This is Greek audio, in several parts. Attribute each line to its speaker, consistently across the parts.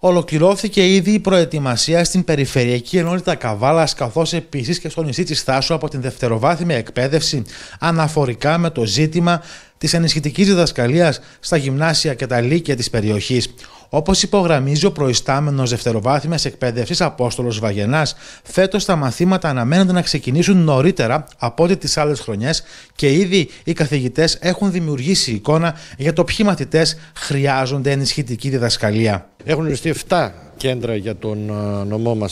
Speaker 1: Ολοκληρώθηκε ήδη η προετοιμασία στην περιφερειακή ενότητα Καβάλας καθώς επίσης και στο νησί της Θάσου από την δευτεροβάθμια εκπαίδευση αναφορικά με το ζήτημα της ενισχυτικής διδασκαλίας στα γυμνάσια και τα λύκεια της περιοχής. Όπως υπογραμμίζει ο προϊστάμενος δευτεροβάθμιας εκπαίδευσης Απόστολος Βαγενάς, φέτος τα μαθήματα αναμένονται να ξεκινήσουν νωρίτερα από ό,τι τις άλλες χρονιές και ήδη οι καθηγητές έχουν δημιουργήσει εικόνα για το ποιοι μαθητές χρειάζονται ενισχυτική διδασκαλία.
Speaker 2: Έχουν οριστεί 7 κέντρα για τον ε, νομό μας.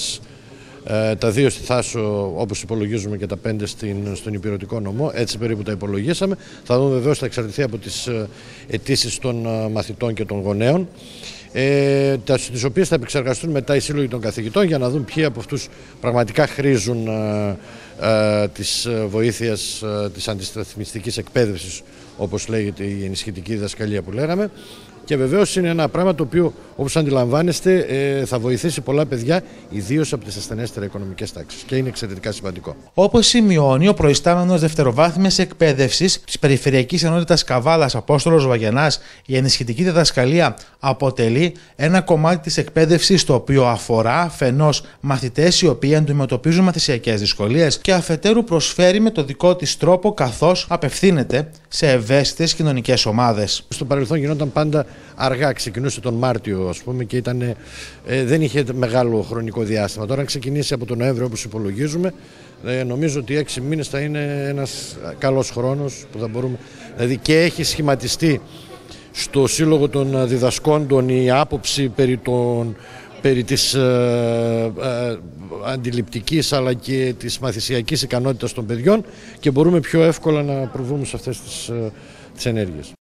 Speaker 2: Ε, τα δύο στη Θάσο, όπως υπολογίζουμε, και τα πέντε στην, στον υπηρετικό νομό. Έτσι περίπου τα υπολογίσαμε. Θα δούμε βεβαίως, θα εξαρτηθεί από τις ε, αιτήσεις των μαθητών και των γονέων ε, τις οποίες θα επεξεργαστούν μετά οι σύλλογοι των καθηγητών για να δουν ποιοι από αυτούς πραγματικά χρήζουν ε, βοήθεια της ε, βοήθειας ε, εκπαίδευσης, όπως όπως λέγεται η ενισχυτική διδασκαλία που λέγαμε και βεβαίως είναι ένα πράγμα το οποίο Όπως αντιλαμβάνεστε, ε, θα βοηθήσει πολλά παιδιά, ιδίως από τις ασθενέστερε οικονομικέ τάξεις. Και είναι εξαιρετικά σημαντικό.
Speaker 1: Όπως σημειώνει ο προϊστάμενος δευτεροβάθμιας εκπαίδευσης της Περιφερειακής Ενότητας Καβάλας Απόστολος Βαγενά, η ενισχυτική διδασκαλία αποτελεί ένα κομμάτι της εκπαίδευσης το οποίο αφορά αφενός μαθητές οι οποίοι αντιμετωπίζουν μαθησιακές δυσκολίες και αφετέρου προσφέρει με το δικό της τρόπο καθώς απευθύνεται σε ευαίσθητες κοινωνικές ομάδες. Στο παρελθόν γινόταν πάντα αργά, ξεκινούσε τον Μάρτιο ας
Speaker 2: πούμε, και ήταν, ε, δεν είχε μεγάλο χρονικό διάστημα. Τώρα, αν ξεκινήσει από τον Νοέμβριο, όπως υπολογίζουμε, ε, νομίζω ότι έξι μήνες θα είναι ένας καλός χρόνος που θα μπορούμε. Δηλαδή και έχει σχηματιστεί στο Σύλλογο των Διδασκόντων η άποψη περί των περί της ε, αντιληπτικής αλλά και της μαθησιακής ικανότητας των παιδιών και μπορούμε πιο εύκολα να προβούμε σε αυτές τις, ε, τις ενέργειες.